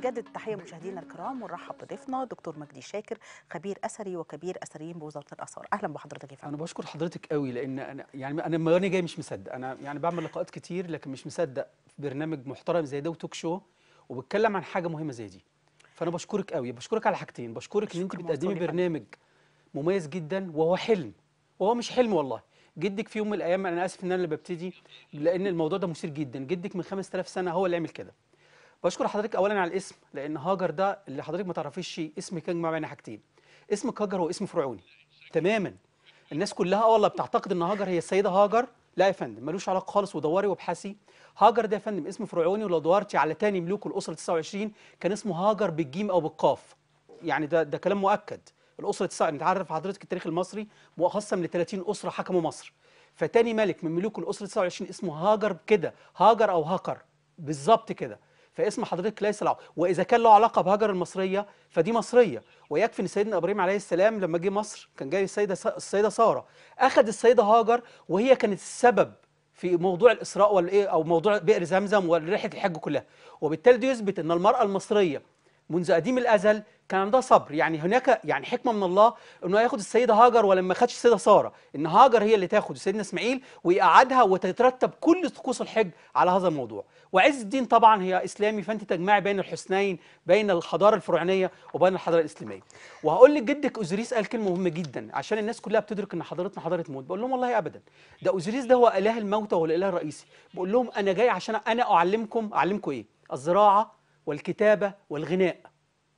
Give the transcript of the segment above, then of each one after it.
نجدد التحيه مشاهدينا الكرام ونرحب بضيفنا دكتور مجدي شاكر خبير اثري وكبير اثريين بوزاره الاثار اهلا بحضرتك يا فندم انا بشكر حضرتك قوي لان انا يعني انا لما جاي مش مصدق انا يعني بعمل لقاءات كتير لكن مش مصدق في برنامج محترم زي ده وتوك شو وبتكلم عن حاجه مهمه زي دي فانا بشكرك قوي بشكرك على حاجتين بشكرك ان انت بتقدمي برنامج مميز جدا وهو حلم وهو مش حلم والله جدك في يوم من الايام انا اسف ان انا اللي ببتدي لان الموضوع ده مثير جدا جدك من 5000 سنه هو اللي عمل كده بشكر حضرتك اولا على الاسم لان هاجر ده اللي حضرتك ما تعرفيش شيء اسم كان مع بين حاجتين اسم هاجر هو اسم فرعوني تماما الناس كلها اه والله بتعتقد ان هاجر هي السيده هاجر لا يا فندم ملوش علاقه خالص ودوري وابحثي هاجر ده يا فندم اسم فرعوني ولو دورتي على تاني ملوك الاسره 29 كان اسمه هاجر بالجيم او بالقاف يعني ده ده كلام مؤكد الاسره 29 نتعرف حضرتك التاريخ المصري مقسم ل 30 اسره حكموا مصر فتاني ملك من ملوك الاسره 29 اسمه هاجر كده هاجر او هاكر بالظبط كده فاسم حضرتك ليس له واذا كان له علاقه بهاجر المصريه فدي مصريه ويكفي ان سيدنا ابراهيم عليه السلام لما جه مصر كان جاي السيده السيده ساره اخذ السيده هاجر وهي كانت السبب في موضوع الاسراء والايه او موضوع بئر زمزم ورحله الحج كلها وبالتالي ده يثبت ان المراه المصريه منذ قديم الازل كان ده صبر يعني هناك يعني حكمه من الله انه ياخد السيده هاجر ولما خدش السيده ساره ان هاجر هي اللي تاخد سيدنا اسماعيل ويقعدها وتترتب كل طقوس الحج على هذا الموضوع وعز الدين طبعا هي اسلامي فانت تجمعي بين الحسنين بين الحضاره الفرعونيه وبين الحضاره الاسلاميه وهقول لك جدك اوزريس قال كلمه مهمه جدا عشان الناس كلها بتدرك ان حضارتنا حضاره موت بقول لهم والله ابدا ده اوزريس ده هو اله الموتى والاله الرئيسي بقول لهم انا جاي عشان انا اعلمكم اعلمكم ايه الزراعه والكتابه والغناء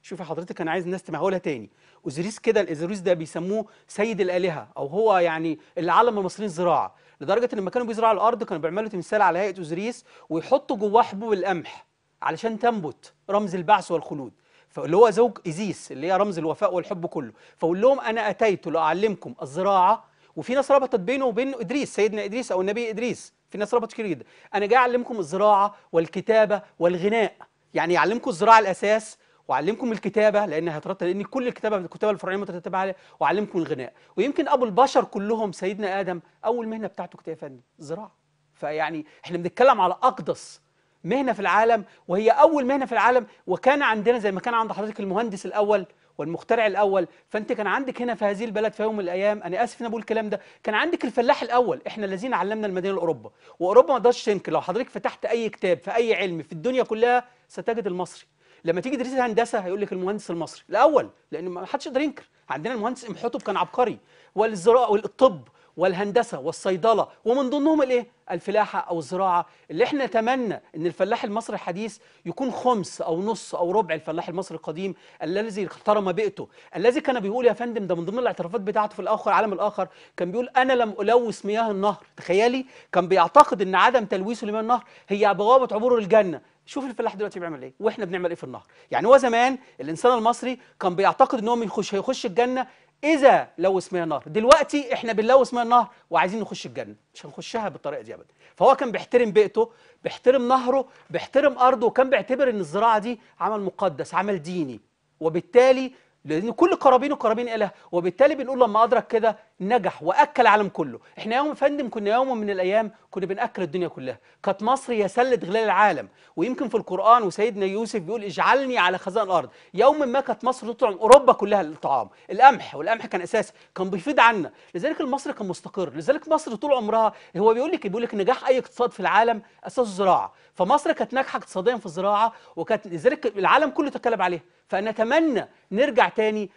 شوفي حضرتك انا عايز الناس تمهولها تاني اوزيريس كده الاوزيريس ده بيسموه سيد الالهه او هو يعني اللي علم المصريين الزراعه لدرجه ان لما كانوا بيزرعوا الارض كانوا بيعملوا تمثال على هيئه اوزيريس ويحطوا جواه حبوب القمح علشان تنبت رمز البعث والخلود فاللي هو زوج ايزيس اللي هي رمز الوفاء والحب كله فقول لهم انا اتيت لاعلمكم الزراعه وفي ناس ربطت بينه وبين ادريس سيدنا ادريس او النبي ادريس في ناس ربطت كتير جدا انا جاي اعلمكم الزراعه والكتابه والغناء يعني يعلمكم الزراعه الاساس واعلمكم الكتابه لان هترتب لان كل الكتابه الكتابه الفرعيه مترتبه عليها واعلمكم الغناء ويمكن ابو البشر كلهم سيدنا ادم اول مهنه بتاعته كانت يا فندم فيعني احنا بنتكلم على اقدس مهنه في العالم وهي اول مهنه في العالم وكان عندنا زي ما كان عند حضرتك المهندس الاول والمخترع الاول فانت كان عندك هنا في هذه البلد في يوم من الايام انا اسف ان بقول الكلام ده كان عندك الفلاح الاول احنا الذين علمنا المدينه لاوروبا واوروبا ما تقدرش تنكر لو حضرتك فتحت اي كتاب في اي علم في الدنيا كلها ستجد المصري لما تيجي تدرس هندسه هيقول لك المهندس المصري الاول لان ما حدش يقدر ينكر عندنا المهندس ام حطب كان عبقري والزراعه والطب والهندسه والصيدله ومن ضمنهم الايه الفلاحه او الزراعه اللي احنا نتمنى ان الفلاح المصري الحديث يكون خمس او نص او ربع الفلاح المصري القديم الذي احترم بيئته الذي كان بيقول يا فندم ده من ضمن الاعترافات بتاعته في الاخر العالم الاخر كان بيقول انا لم الوث مياه النهر تخيلي كان بيعتقد ان عدم تلويثه لمياه النهر هي بوابه عبوره الجنه شوف الفلاح دلوقتي بيعمل ايه واحنا بنعمل ايه في النهر يعني هو زمان الانسان المصري كان بيعتقد ان هو يخش هيخش الجنه اذا لوث من النهر دلوقتي احنا بنلوث من النهر وعايزين نخش الجنه مش هنخشها بالطريقه دي ابدا فهو كان بيحترم بيئته بيحترم نهره بيحترم ارضه وكان بيعتبر ان الزراعه دي عمل مقدس عمل ديني وبالتالي لان كل قرابين وقرابين اله وبالتالي بنقول لما ادرك كده نجح واكل العالم كله احنا يوم فندم كنا يوم من الايام كنا بناكل الدنيا كلها كانت مصر هي سله غلال العالم ويمكن في القران وسيدنا يوسف بيقول اجعلني على خزائن الارض يوم ما كانت مصر تطعم اوروبا كلها للطعام القمح والقمح كان اساسي كان بيفيد عنا لذلك المصري كان مستقر لذلك مصر طول عمرها هو بيقول لك بيقول لك نجاح اي اقتصاد في العالم اساسه الزراعه فمصر كانت ناجحه اقتصاديا في الزراعه وكانت لذلك العالم كله تكلم عليها فنتمنى نرجع تاني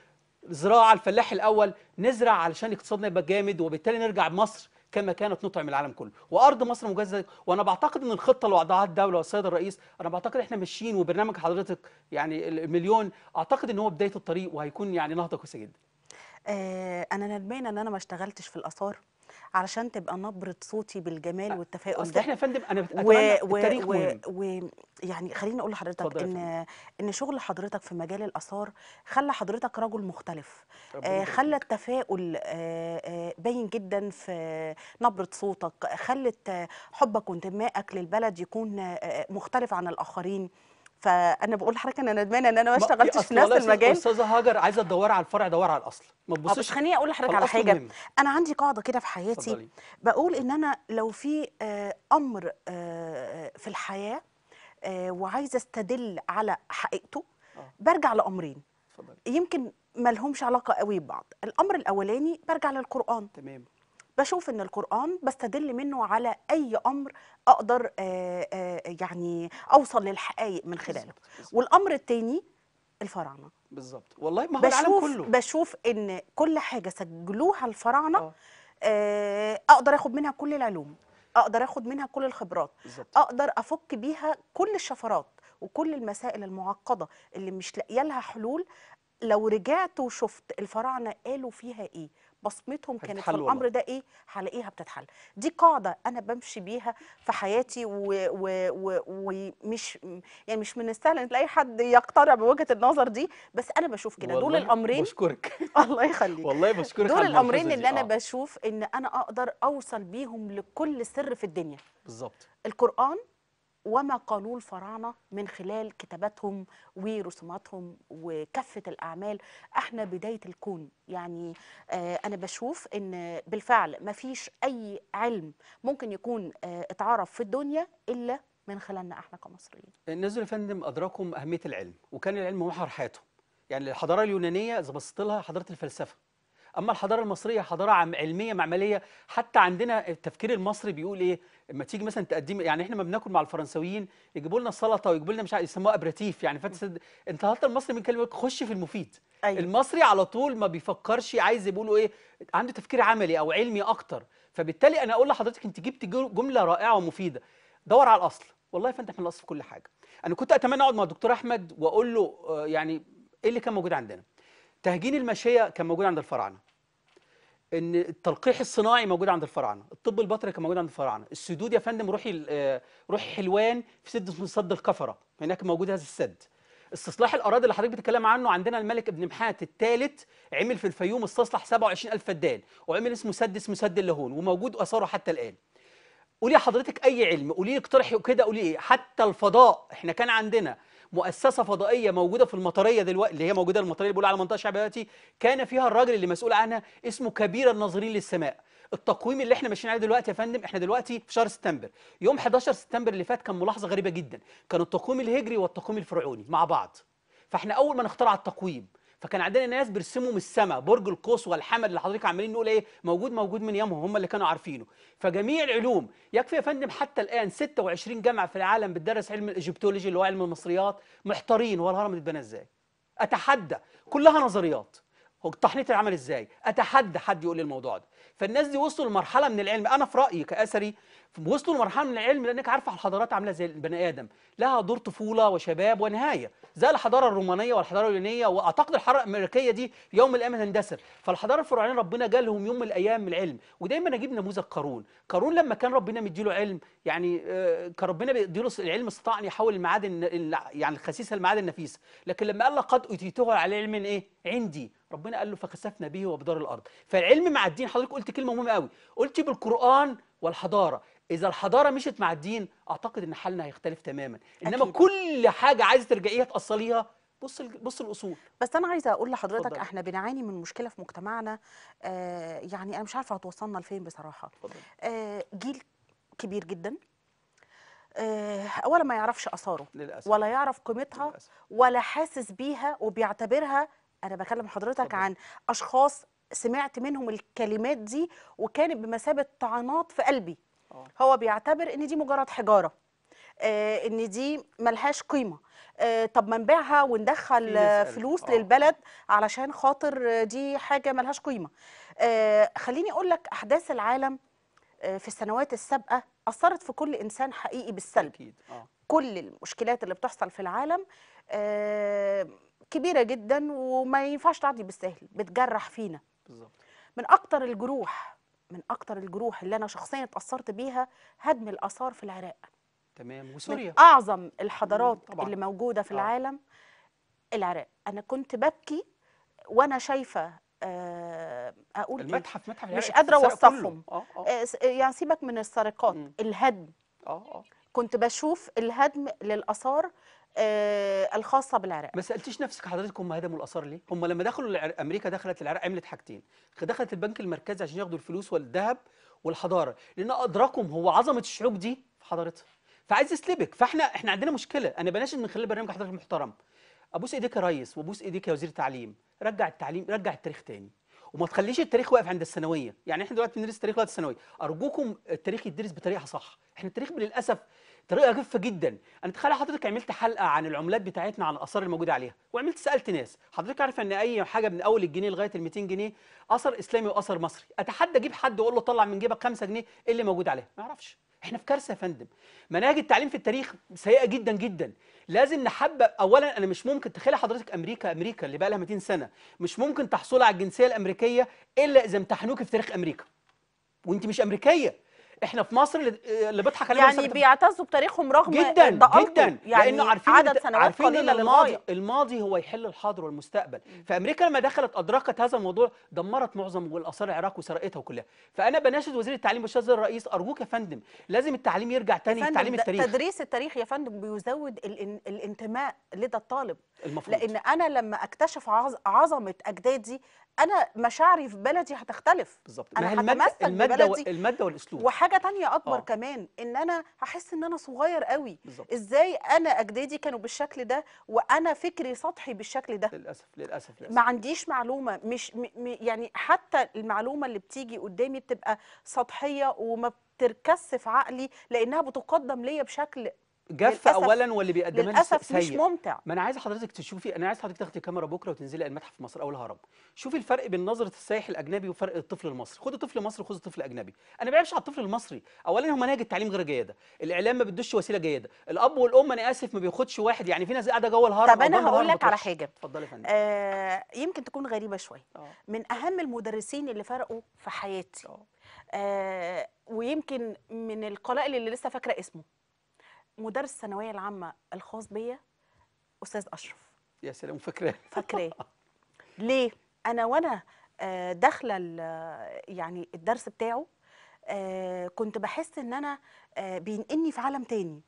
الزراعه الفلاح الاول نزرع علشان اقتصادنا يبقى جامد وبالتالي نرجع مصر كما كانت نطعم العالم كله وارض مصر مجهزه وانا بعتقد ان الخطه اللي وضعها الدوله والسيد الرئيس انا بعتقد احنا ماشيين وبرنامج حضرتك يعني المليون اعتقد ان هو بدايه الطريق وهيكون يعني نهضه كويسه جدا آه، انا ندمان ان انا ما اشتغلتش في الاثار علشان تبقى نبره صوتي بالجمال والتفاؤل أصل ده احنا يا فندم انا بتمنى و التاريخ و مهم ويعني خليني اقول لحضرتك ان ان شغل حضرتك في مجال الاثار خلى حضرتك رجل مختلف آه خلى التفاؤل آه،, آه باين جدا في نبره صوتك خلت حبك وانتمائك للبلد يكون آه، مختلف عن الاخرين فانا بقول لحضرتك انا ندمانه ان انا ما اشتغلتش في نفس المجال استاذه هاجر عايزه تدور على الفرع دور على الاصل ما آه، تبصش مش خليني اقول لحضرتك على حاجه مهم. انا عندي قاعده كده في حياتي صدري. بقول ان انا لو في آه، امر آه، في الحياه وعايزه استدل على حقيقته برجع لامرين صدري. يمكن ما لهمش علاقه قوي ببعض الامر الاولاني برجع للقران تمام بشوف ان القرآن بستدل منه على اي امر اقدر يعني اوصل للحقائق من خلاله بالزبط. بالزبط. والامر الثاني الفراعنه بالظبط والله ما هو بشوف العالم كله بشوف ان كل حاجه سجلوها الفراعنه آه. اقدر اخد منها كل العلوم اقدر اخد منها كل الخبرات بالزبط. اقدر افك بيها كل الشفرات وكل المسائل المعقده اللي مش لاقيه لها حلول لو رجعت وشفت الفراعنه قالوا فيها ايه بصمتهم كانت في الامر ده ايه هلاقيها بتتحل دي قاعده انا بمشي بيها في حياتي ومش يعني مش من السهل ان تلاقي حد يقتنع بوجهه النظر دي بس انا بشوف كده دول الامرين بشكرك الله يخليك والله بشكرك دول الامرين اللي انا آه. بشوف ان انا اقدر اوصل بيهم لكل سر في الدنيا بالظبط القران وما قالوه الفراعنه من خلال كتاباتهم ورسوماتهم وكافه الاعمال احنا بدايه الكون يعني آه، انا بشوف ان بالفعل ما فيش اي علم ممكن يكون آه، اتعرف في الدنيا الا من خلالنا احنا كمصريين الناس يا فندم ادراكم اهميه العلم وكان العلم محور حياتهم يعني الحضاره اليونانيه اذا بصيت لها حضاره الفلسفه اما الحضاره المصريه حضاره علميه معمليه حتى عندنا التفكير المصري بيقول ايه لما تيجي مثلا تقدم يعني احنا ما بناكل مع الفرنساويين يجيبوا لنا سلطه ويجيبوا لنا مش عارف يسموها ابراتيف يعني فانت انت حتى المصري من كلمه خش في المفيد أيوة. المصري على طول ما بيفكرش عايز يقولوا ايه عنده تفكير عملي او علمي اكتر فبالتالي انا اقول لحضرتك انت جبت جمله رائعه ومفيده دور على الاصل والله يا فندم احنا الاصل في كل حاجه انا كنت اتمنى اقعد مع الدكتور احمد واقول له آه، يعني ايه اللي كان موجود عندنا تهجين الماشيه كان موجود عند الفراعنه ان التلقيح الصناعي موجود عند الفراعنه الطب البطري كان موجود عند الفراعنه السدود يا فندم روحي آه، روحي حلوان في سد اسمه سد الكفره هناك موجود هذا السد استصلاح الاراضي اللي حضرتك بتتكلم عنه عندنا الملك ابن محات الثالث عمل في الفيوم استصلح 27000 فدان وعمل اسمه سد اسمه سد اللهون وموجود اثاره حتى الان قولي حضرتك اي علم قولي اقترحي كده قولي ايه حتى الفضاء احنا كان عندنا مؤسسه فضائيه موجوده في المطريه دلوقتي اللي هي موجوده المطريه اللي بيقولوا على منطقه شعبيه دلوقتي كان فيها الراجل اللي مسؤول عنها اسمه كبير الناظرين للسماء التقويم اللي احنا ماشيين عليه دلوقتي يا فندم احنا دلوقتي في شهر سبتمبر يوم 11 سبتمبر اللي فات كان ملاحظه غريبه جدا كان التقويم الهجري والتقويم الفرعوني مع بعض فاحنا اول ما نخترع التقويم فكان عندنا ناس بيرسموا من السماء برج القوس والحمل اللي حضرتك عمالين نقول ايه موجود موجود من ايامهم هم اللي كانوا عارفينه فجميع العلوم يكفي يا فندم حتى الان 26 جامعه في العالم بتدرس علم الايجيبتولوجي اللي هو علم المصريات محتارين هو الهرم اتبنى ازاي اتحدى كلها نظريات هو التحنيط اتعمل ازاي اتحدى حد يقول لي الموضوع ده فالناس دي وصلوا لمرحله من العلم انا في رايي كاثري وصلوا لمرحله من العلم لانك عارفه الحضارات عامله زي البني ادم لها دور طفوله وشباب ونهايه زي الحضاره الرومانيه والحضاره اليونانيه واعتقد الحضاره الامريكيه دي يوم من الايام هتندثر فالحضاره الفرعونيه ربنا جالهم يوم من الايام من العلم ودايما اجيب نموذج قارون قارون لما كان ربنا مديله علم يعني آه، كان ربنا بيديله العلم استطاع ان يحول المعادن يعني الخسيسه لمعادن النفيسه لكن لما قال قد اتيته على علم ايه عندي ربنا قال له فخسفنا به وبدار الارض فالعلم مع الدين حضرتك قلت كلمه مهمه قوي قلت بالقران والحضاره اذا الحضاره مشت مع الدين اعتقد ان حالنا هيختلف تماما انما أكيد. كل حاجه عايزه ترجعيها تاصليها بص بص الاصول بس انا عايزه اقول لحضرتك فضل. احنا بنعاني من مشكله في مجتمعنا آه يعني انا مش عارفه هتوصلنا لفين بصراحه آه جيل كبير جدا اولا آه، ما يعرفش اثاره للأسف. ولا يعرف قيمتها للأسف. ولا حاسس بيها وبيعتبرها انا بكلم حضرتك طبعا. عن اشخاص سمعت منهم الكلمات دي وكانت بمثابه طعنات في قلبي أوه. هو بيعتبر ان دي مجرد حجاره آه ان دي ملهاش قيمه آه طب ما نبيعها وندخل فلوس أوه. للبلد علشان خاطر دي حاجه ملهاش قيمه آه خليني اقول لك احداث العالم آه، في السنوات السابقه اثرت في كل انسان حقيقي بالسلب أكيد. آه. كل المشكلات اللي بتحصل في العالم آه، كبيره جدا وما ينفعش تعدي بالسهل بتجرح فينا بالظبط من اكتر الجروح من اكتر الجروح اللي انا شخصيا اتاثرت بيها هدم الاثار في العراق تمام وسوريا من اعظم الحضارات طبعا. اللي موجوده في آه. العالم العراق انا كنت ببكي وانا شايفه آه، اقول إيه، المتحف متحف مش قادره اوصفهم آه آه. آه، يعني سيبك من السرقات الهدم آه آه. كنت بشوف الهدم للاثار آه، الخاصه بالعراق ما سالتيش نفسك حضرتك هم هدموا الاثار ليه هم لما دخلوا امريكا دخلت العراق عملت حاجتين دخلت البنك المركزي عشان ياخدوا الفلوس والذهب والحضاره لان ادراكهم هو عظمه الشعوب دي في حضارتها فعايز يسلبك فاحنا احنا عندنا مشكله انا بناشد من خلال برنامج حضرتك المحترم ابوس ايديك يا ريس وابوس ايديك يا وزير تعليم رجع التعليم رجع التاريخ تاني وما تخليش التاريخ واقف عند الثانويه يعني احنا دلوقتي بندرس تاريخ لغايه الثانويه ارجوكم التاريخ يدرس بطريقه صح احنا التاريخ للاسف طريقه جافه جدا انا تخيل حضرتك عملت حلقه عن العملات بتاعتنا عن الاثار الموجوده عليها وعملت سالت ناس حضرتك عارف ان اي حاجه من اول الجنيه لغايه ال 200 جنيه اثر اسلامي واثر مصري اتحدى اجيب حد واقول له طلع من جيبك 5 جنيه ايه اللي موجود عليها ما يعرفش احنا في كارثه يا فندم مناهج التعليم في التاريخ سيئه جدا جدا لازم نحبب اولا انا مش ممكن تخيل حضرتك امريكا امريكا اللي بقى لها 200 سنه مش ممكن تحصل على الجنسيه الامريكيه الا اذا امتحنوك في تاريخ امريكا وانت مش امريكيه احنا في مصر اللي بيضحك علينا يعني بيعتزوا بتاريخهم رغم جدا جدا يعني لانه عارفين عدد سنوات عارفين قليله إن الماضي الماضي هو يحل الحاضر والمستقبل فامريكا لما دخلت ادركت هذا الموضوع دمرت معظم الاثار العراق وسرقتها وكلها فانا بناشد وزير التعليم والاستاذ الرئيس ارجوك يا فندم لازم التعليم يرجع تاني تعليم التاريخ تدريس التاريخ يا فندم بيزود الانتماء لدى الطالب المفروض. لان انا لما اكتشف عظمه اجدادي انا مشاعري في بلدي هتختلف بالظبط انا هتمثل المادة ببلدي الماده والاسلوب وحاجه تانية اكبر آه. كمان ان انا هحس ان انا صغير قوي بالزبط. ازاي انا اجدادي كانوا بالشكل ده وانا فكري سطحي بالشكل ده للاسف للاسف, للأسف. ما عنديش معلومه مش م م يعني حتى المعلومه اللي بتيجي قدامي بتبقى سطحيه وما بتركز في عقلي لانها بتقدم ليا بشكل جاف اولا واللي بيقدمها للاسف مش ممتع ما انا عايز حضرتك تشوفي انا عايز حضرتك تاخدي كاميرا بكره وتنزلي المتحف مصر او الهرم شوفي الفرق بين نظره السائح الاجنبي وفرق الطفل المصري خدي طفل مصري خدي طفل اجنبي انا ما بعيبش على الطفل المصري اولا هو مناهج التعليم غير جيده الاعلام ما بيدوش وسيله جيده الاب والام انا اسف ما بياخدش واحد يعني في ناس قاعده جوه الهرم طب انا هقول لك على حاجه اتفضلي يا فندم آه يمكن تكون غريبه شويه آه. من اهم المدرسين اللي فرقوا في حياتي آه, آه، ويمكن من القلائل اللي لسه فاكره اسمه مدرس الثانويه العامه الخاص بيا استاذ اشرف يا سلام فاكراه فاكراه ليه انا وانا آه، داخله آه، يعني الدرس بتاعه آه، كنت بحس ان انا بينقلني في عالم تاني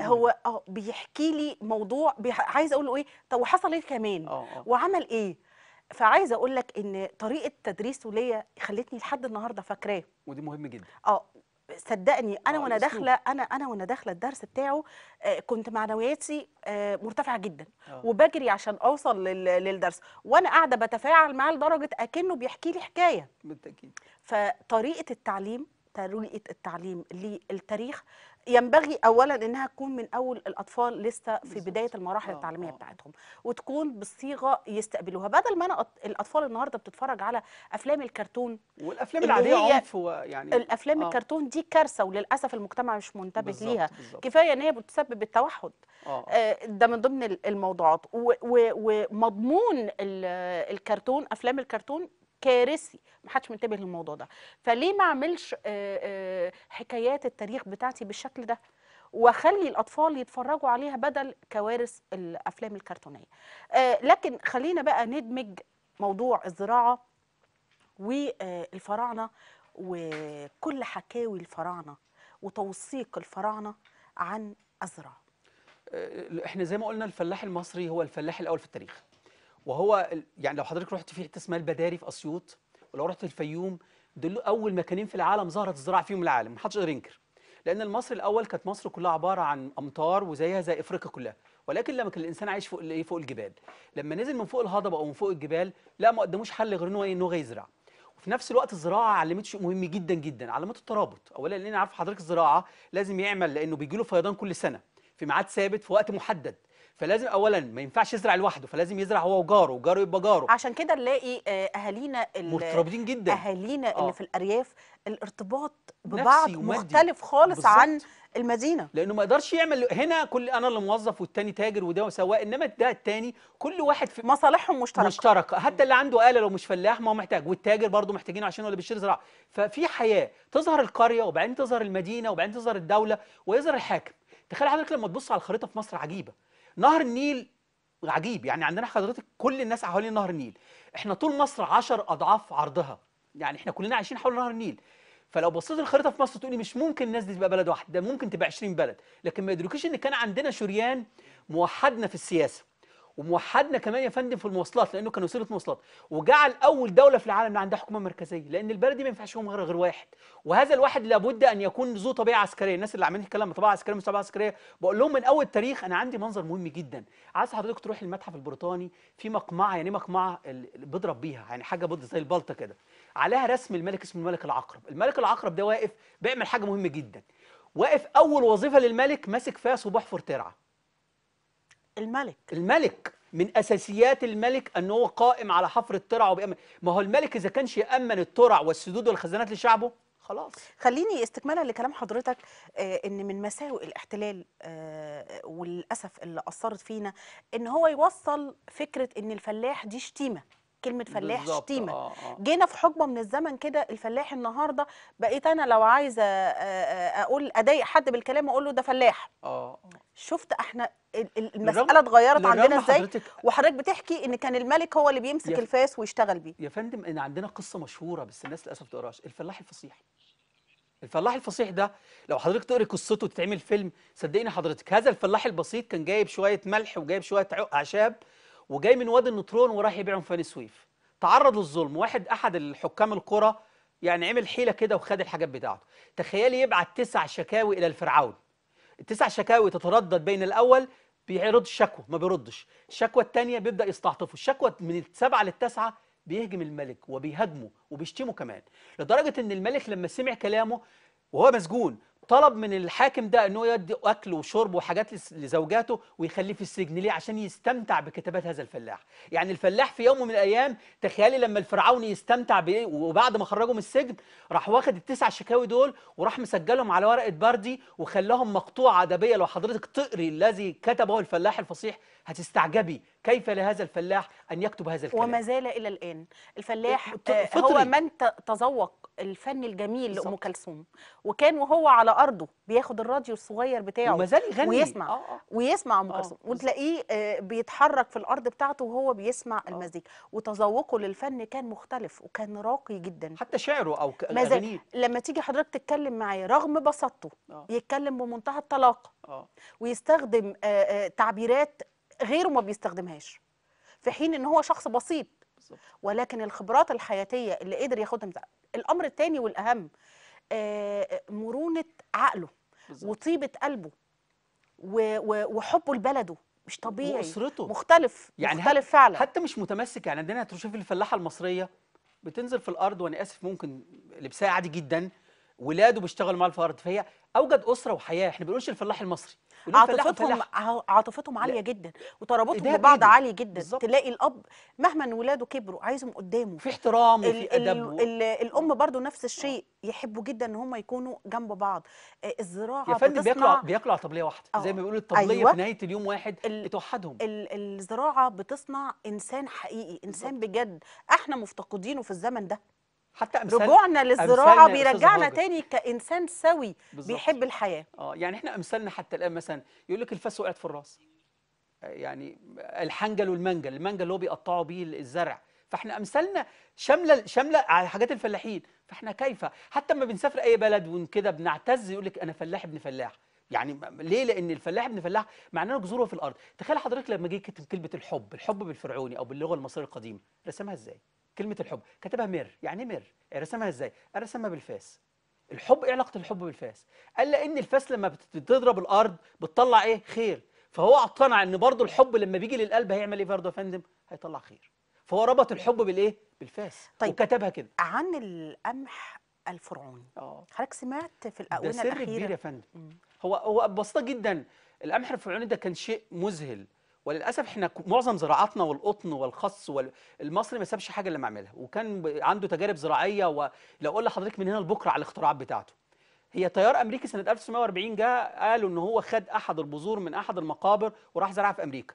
هو اه بيحكي لي موضوع عايز اقول له ايه طب وحصل ايه كمان أوه. وعمل ايه فعايزه اقول لك ان طريقه تدريسه ليا خلتني لحد النهارده فاكراه ودي مهم جدا اه صدقني انا آه، وانا داخله انا انا وانا داخله الدرس بتاعه آه، كنت معنوياتي آه، مرتفعه جدا وبجري عشان اوصل للدرس وانا قاعده بتفاعل معاه لدرجه اكنه بيحكي لي حكايه بالتاكيد فطريقه التعليم طريقه التعليم للتاريخ ينبغي اولا انها تكون من اول الاطفال لسه في بدايه المراحل آه، التعليميه آه. بتاعتهم وتكون بالصيغه يستقبلوها بدل ما انا الاطفال النهارده بتتفرج على افلام الكرتون والافلام العاديه عنف يعني الافلام آه. الكرتون دي كارثه وللاسف المجتمع مش منتبه ليها كفايه ان هي بتسبب التوحد آه. آه. ده من ضمن الموضوعات ومضمون الكرتون افلام الكرتون كارثي ما حدش منتبه للموضوع ده فليه ما اعملش آه، آه، حكايات التاريخ بتاعتي بالشكل ده واخلي الاطفال يتفرجوا عليها بدل كوارث الافلام الكرتونيه آه، لكن خلينا بقى ندمج موضوع الزراعه والفراعنه وكل حكاوي الفراعنه وتوثيق الفراعنه عن الزراعه احنا زي ما قلنا الفلاح المصري هو الفلاح الاول في التاريخ وهو يعني لو حضرتك رحت في حته اسمها البداري في اسيوط ولو رحت الفيوم دول اول مكانين في العالم ظهرت الزراعه فيهم العالم ما حدش يقدر ينكر لان مصر الاول كانت مصر كلها عباره عن امطار وزيها زي افريقيا كلها ولكن لما كان الانسان عايش فوق ايه فوق الجبال لما نزل من فوق الهضبه او من فوق الجبال لا ما قدموش حل غير ان إيه، هو ايه يزرع وفي نفس الوقت الزراعه علمت شيء مهم جدا جدا علمته الترابط اولا لان عارف حضرتك الزراعه لازم يعمل لانه بيجي له فيضان كل سنه في ميعاد ثابت في وقت محدد فلازم اولا ما ينفعش يزرع لوحده فلازم يزرع هو وجاره وجاره يبقى جاره عشان كده نلاقي آه، اهالينا مرتبطين جدا اهالينا آه. اللي في الارياف الارتباط ببعض مختلف خالص بالزبط. عن المدينه لانه ما يقدرش يعمل هنا كل انا اللي موظف والتاني تاجر وده سواق انما ده التاني كل واحد في مصالحهم مشتركه مشتركه حتى اللي عنده اله لو مش فلاح ما هو محتاج والتاجر برضه محتاجين عشان هو اللي بيشتري زراعه ففي حياه تظهر القريه وبعدين تظهر المدينه وبعدين تظهر الدوله ويظهر الحاكم تخيل حضرتك لما تبص على الخريطه في مصر عجيبه نهر النيل عجيب يعني عندنا حضرتك كل الناس حوالين نهر النيل احنا طول مصر 10 اضعاف عرضها يعني احنا كلنا عايشين حول نهر النيل فلو بصيت الخريطه في مصر تقولي مش ممكن الناس دي تبقى بلد واحده ده ممكن تبقى 20 بلد لكن ما يدركوش ان كان عندنا شريان موحدنا في السياسه وموحدنا كمان يا فندم في المواصلات لانه كان وسيله مواصلات وجعل اول دوله في العالم اللي عندها حكومه مركزيه لان البلد دي ما ينفعش فيهم غير غير واحد وهذا الواحد لابد ان يكون ذو طبيعه عسكريه الناس اللي عمالين الكلام طبيعه عسكريه مش طبيعه عسكريه بقول لهم من اول التاريخ انا عندي منظر مهم جدا عايز حضرتك تروح المتحف البريطاني في مقمعه يعني إيه مقمعه بيضرب بيها يعني حاجه بيض زي البلطه كده عليها رسم الملك اسمه الملك العقرب الملك العقرب ده واقف بيعمل حاجه مهمه جدا واقف اول وظيفه للملك ماسك فاس وبحفر ترعه الملك الملك من اساسيات الملك ان هو قائم على حفر الترع وبيأمن ما هو الملك اذا كانش يامن الترع والسدود والخزانات لشعبه خلاص خليني استكمالا لكلام حضرتك آه، ان من مساوئ الاحتلال وللاسف آه، والاسف اللي اثرت فينا ان هو يوصل فكره ان الفلاح دي شتيمه كلمه فلاح شتيمه آه، جينا في حقبه من الزمن كده الفلاح النهارده بقيت انا لو عايزه اقول اضايق حد بالكلام اقول له ده فلاح اه شفت احنا المساله اتغيرت عندنا ازاي وحضرتك بتحكي ان كان الملك هو اللي بيمسك الفاس ويشتغل بيه يا فندم ان عندنا قصه مشهوره بس الناس للاسف تقراش الفلاح الفصيح الفلاح الفصيح ده لو حضرتك تقري قصته وتتعمل فيلم صدقيني حضرتك هذا الفلاح البسيط كان جايب شويه ملح وجايب شويه اعشاب وجاي من وادي النطرون وراح يبيعهم في سويف تعرض للظلم واحد احد الحكام القرى يعني عمل حيله كده وخد الحاجات بتاعته تخيلي يبعت تسع شكاوي الى الفرعون التسع شكاوي تتردد بين الاول بيعرض الشكوى ما بيردش الشكوى الثانيه بيبدا يستعطفه الشكوى من السبعه للتسعه بيهجم الملك وبيهاجمه وبيشتمه كمان لدرجه ان الملك لما سمع كلامه وهو مسجون طلب من الحاكم ده انه يدي اكل وشرب وحاجات لزوجاته ويخليه في السجن ليه عشان يستمتع بكتابات هذا الفلاح يعني الفلاح في يوم من الايام تخيلي لما الفرعون يستمتع بايه وبعد ما خرجه من السجن راح واخد التسع شكاوي دول وراح مسجلهم على ورقه بردي وخلاهم مقطوعه ادبيه لو حضرتك تقري الذي كتبه الفلاح الفصيح هتستعجبي كيف لهذا الفلاح ان يكتب هذا الكلام وما زال الى الان الفلاح آه، فطري. هو من تذوق الفن الجميل لام كلثوم وكان وهو على ارضه بياخد الراديو الصغير بتاعه ومازال يغني ويسمع آه آه. ويسمع ام آه، كلثوم آه. وتلاقيه بيتحرك في الارض بتاعته وهو بيسمع آه. المزيكا وتذوقه للفن كان مختلف وكان راقي جدا حتى شعره او اغانيه لما تيجي حضرتك تتكلم معاه رغم بساطته آه. يتكلم بمنتهى الطلاقه آه. ويستخدم آه،, آه تعبيرات غيره ما بيستخدمهاش في حين ان هو شخص بسيط ولكن الخبرات الحياتيه اللي قدر ياخدها الامر الثاني والاهم آه، مرونه عقله بالزبط. وطيبه قلبه وحبه لبلده مش طبيعي واسرته مختلف يعني مختلف فعلا حتى مش متمسك يعني عندنا تشوف الفلاحه المصريه بتنزل في الارض وانا اسف ممكن لبسها عادي جدا ولاده بيشتغلوا مع الفرد فهي اوجد اسره وحياه احنا ما بنقولش الفلاح المصري عاطفتهم عاطفتهم عاليه جدا وترابطهم ببعض عالي جدا بالزبط. تلاقي الاب مهما ان ولاده كبروا عايزهم قدامه في احترام وفي ادب و... الام برضو نفس الشيء يحبوا جدا ان هم يكونوا جنب بعض آه، الزراعه يا فندم بياكلوا بياكلوا على طبليه واحده آه، زي ما بيقولوا الطبليه أيوة. في نهايه اليوم واحد ال... بتوحدهم ال... الزراعه بتصنع انسان حقيقي انسان بالزبط. بجد احنا مفتقدينه في الزمن ده حتى امثال رجوعنا للزراعه بيرجعنا تاني كانسان سوي بالزبط. بيحب الحياه اه يعني احنا امثالنا حتى الان مثلا يقول لك الفاس وقعت في الراس آه، يعني الحنجل والمنجل المنجل اللي هو بيقطعوا بيه الزرع فاحنا امثالنا شامله شامله على حاجات الفلاحين فاحنا كيف حتى لما بنسافر اي بلد وكده بنعتز يقول لك انا فلاح ابن فلاح يعني ليه لان الفلاح ابن فلاح معناه جذوره في الارض تخيل حضرتك لما جه كتب كلمه الحب الحب بالفرعوني او باللغه المصريه القديمه رسمها ازاي كلمه الحب كتبها مير يعني ايه مير رسمها ازاي رسمها بالفاس الحب ايه علاقه الحب بالفاس قال لان الفاس لما بتضرب الارض بتطلع ايه خير فهو اقتنع ان برضه الحب لما بيجي للقلب هيعمل ايه برضه يا فندم هيطلع خير فهو ربط الحب بالايه بالفاس طيب وكتبها كده عن القمح الفرعوني اه حضرتك سمعت في الاونه الاخيره ده سر كبير يا فندم هو هو ببساطه جدا القمح الفرعوني ده كان شيء مذهل وللاسف احنا معظم زراعاتنا والقطن والخس والمصري ما سابش حاجه اللي معملها وكان عنده تجارب زراعيه ولو اقول لحضرتك من هنا لبكره على الاختراعات بتاعته هي تيار امريكي سنه 1940 جاء قالوا ان هو خد احد البذور من احد المقابر وراح زرعها في امريكا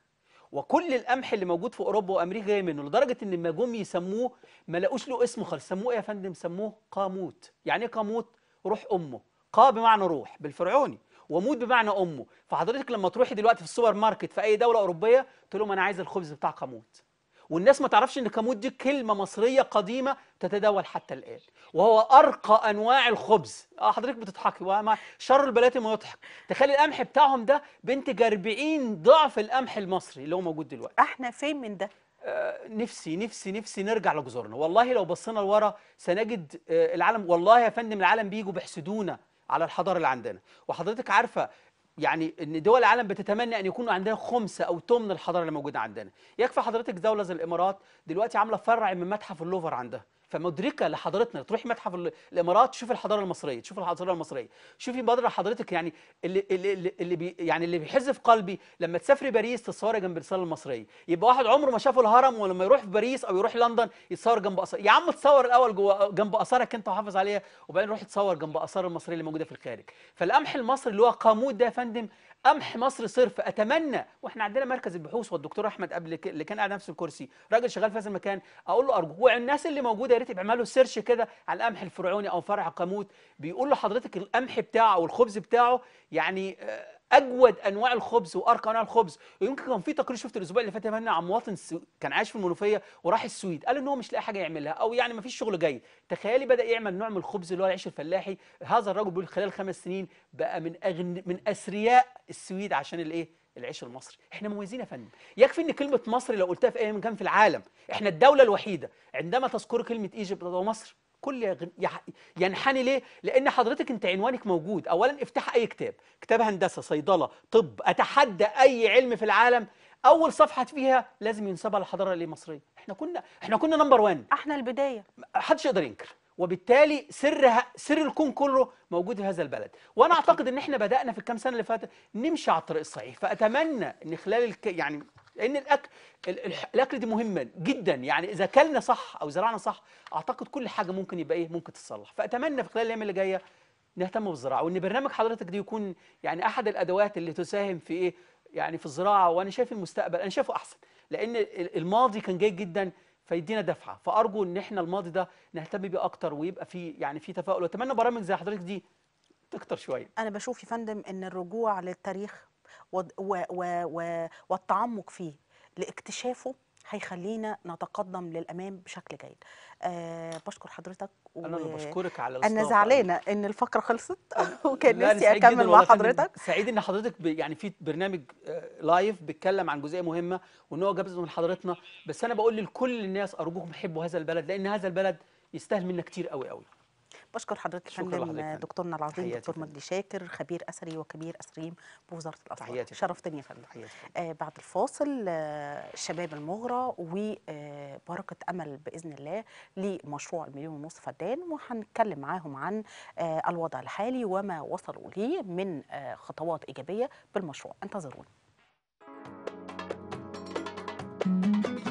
وكل القمح اللي موجود في اوروبا وامريكا جاي منه لدرجه ان لما جم يسموه ما لاقوش له اسم خالص سموه ايه يا فندم سموه قاموت يعني ايه قاموت روح امه قا بمعنى روح بالفرعوني وموت بمعنى امه فحضرتك لما تروحي دلوقتي في السوبر ماركت في اي دوله اوروبيه تقول لهم انا عايز الخبز بتاع قاموت والناس ما تعرفش ان قاموت دي كلمه مصريه قديمه تتداول حتى الان وهو ارقى انواع الخبز اه حضرتك بتضحكي وما شر ما يضحك تخيل القمح بتاعهم ده بنتج 40 ضعف القمح المصري اللي هو موجود دلوقتي احنا فين من ده آه، نفسي نفسي نفسي نرجع لجذورنا والله لو بصينا لورا سنجد آه، العالم والله يا فندم العالم بيجوا بيحسدونا على الحضاره اللي عندنا وحضرتك عارفه يعني ان دول العالم بتتمنى ان يكون عندها خمسه او ثمن الحضاره اللي موجوده عندنا يكفي حضرتك دوله زي الامارات دلوقتي عامله فرع من متحف اللوفر عندها فمدركه لحضرتنا تروحي متحف الامارات تشوفي الحضاره المصريه تشوفي الحضاره المصريه شوفي بدر حضرتك يعني اللي اللي اللي بي يعني اللي بيحز في قلبي لما تسافري باريس تتصوري جنب الرساله المصريه يبقى واحد عمره ما شافه الهرم ولما يروح في باريس او يروح لندن يتصور جنب اثار يا عم تصور الاول جوه جنب اثارك انت وحافظ عليها وبعدين روح تصور جنب اثار المصريه اللي موجوده في الخارج فالقمح المصري اللي هو قامود ده يا فندم قمح مصر صرف اتمنى واحنا عندنا مركز البحوث والدكتور احمد قبل ك... اللي كان قاعد نفس الكرسي راجل شغال في هذا المكان اقول له ارجو والناس اللي موجوده يا ريت يبقى له سيرش كده على القمح الفرعوني او فرع قاموت بيقول لحضرتك القمح بتاعه او الخبز بتاعه يعني آه، اجود انواع الخبز وارقى انواع الخبز ويمكن كان في تقرير شفت الاسبوع اللي فات يا عن مواطن سو... كان عايش في المنوفيه وراح السويد قال ان هو مش لاقي حاجه يعملها او يعني ما فيش شغل جاي تخيلي بدا يعمل نوع من الخبز اللي هو العيش الفلاحي هذا الرجل بيقول خلال خمس سنين بقى من اغنى من اثرياء السويد عشان الايه العيش المصري احنا مميزين يا فندم يكفي ان كلمه مصر لو قلتها في اي مكان في العالم احنا الدوله الوحيده عندما تذكر كلمه ايجيبت او مصر كل ينحني ليه لان حضرتك انت عنوانك موجود اولا افتح اي كتاب كتاب هندسه صيدله طب اتحدى اي علم في العالم اول صفحه فيها لازم ينسبها للحضاره المصريه احنا كنا احنا كنا نمبر 1 احنا البدايه محدش يقدر ينكر وبالتالي سر سر الكون كله موجود في هذا البلد وانا اعتقد ان احنا بدانا في الكام سنه اللي فاتت نمشي على الطريق الصحيح فاتمنى ان خلال الك... يعني لان الاكل الاكل دي مهمه جدا يعني اذا اكلنا صح او زرعنا صح اعتقد كل حاجه ممكن يبقى ايه ممكن تتصلح فاتمنى في خلال الايام اللي جايه نهتم بالزراعه وان برنامج حضرتك دي يكون يعني احد الادوات اللي تساهم في ايه يعني في الزراعه وانا شايف المستقبل انا شايفه احسن لان الماضي كان جيد جدا فيدينا دفعه فارجو ان احنا الماضي ده نهتم بيه اكتر ويبقى في يعني في تفاؤل واتمنى برامج زي حضرتك دي تكتر شويه انا بشوف يا فندم ان الرجوع للتاريخ و و و والتعمق فيه لاكتشافه هيخلينا نتقدم للامام بشكل جيد أه بشكر حضرتك و... انا بشكرك على الاستضافه انا زعلانه ان الفقره خلصت وكان نفسي اكمل مع حضرتك سعيد ان حضرتك ب... يعني في برنامج لايف آه، بيتكلم عن جزئيه مهمه وان هو جاب من حضرتنا بس انا بقول لكل الناس ارجوكم حبوا هذا البلد لان هذا البلد يستاهل منا كتير قوي قوي بشكر حضرتك يا فندم دكتورنا العظيم دكتور مجدي شاكر خبير اثري وكبير اثريم بوزاره الاثار شرفتني يا فندم آه بعد الفاصل آه شباب المغرى وبركه آه، امل باذن الله لمشروع المليون ونص فدان وهنتكلم معاهم عن آه الوضع الحالي وما وصلوا ليه من آه خطوات ايجابيه بالمشروع انتظرونا Thank you.